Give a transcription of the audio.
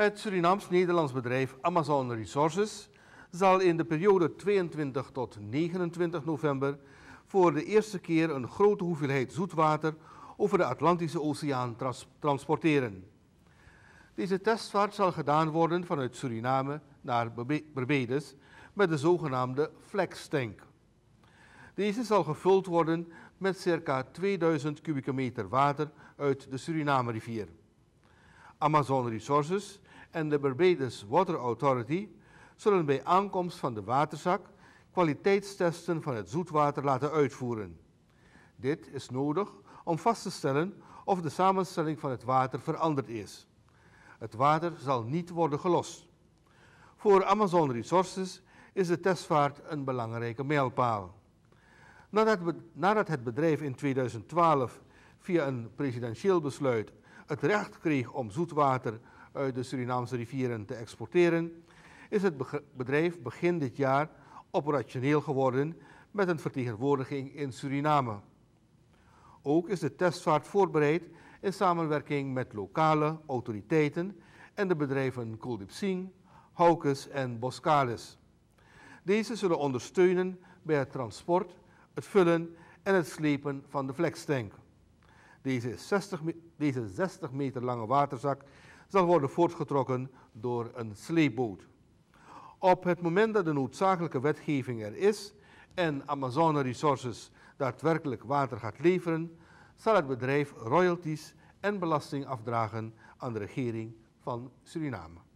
Het Surinaams-Nederlands bedrijf Amazon Resources zal in de periode 22 tot 29 november voor de eerste keer een grote hoeveelheid zoetwater over de Atlantische Oceaan transporteren. Deze testvaart zal gedaan worden vanuit Suriname naar Barbados met de zogenaamde Flex-tank. Deze zal gevuld worden met circa 2000 kubieke meter water uit de Suriname-rivier. Amazon Resources en de Barbados Water Authority zullen bij aankomst van de waterzak kwaliteitstesten van het zoetwater laten uitvoeren. Dit is nodig om vast te stellen of de samenstelling van het water veranderd is. Het water zal niet worden gelost. Voor Amazon Resources is de testvaart een belangrijke mijlpaal. Nadat, het bedrijf in 2012 via een presidentieel besluit het recht kreeg om zoetwater uit de Surinaamse rivieren te exporteren, is het bedrijf begin dit jaar operationeel geworden met een vertegenwoordiging in Suriname. Ook is de testvaart voorbereid in samenwerking met lokale autoriteiten en de bedrijven Kuldip Singh, Haukes en Boscalis. Deze zullen ondersteunen bij het transport, het vullen en het slepen van de flextank. Deze 60, deze 60 meter lange waterzak zal worden voortgetrokken door een sleepboot. Op het moment dat de noodzakelijke wetgeving er is en Amazone Resources daadwerkelijk water gaat leveren, zal het bedrijf royalties en belasting afdragen aan de regering van Suriname.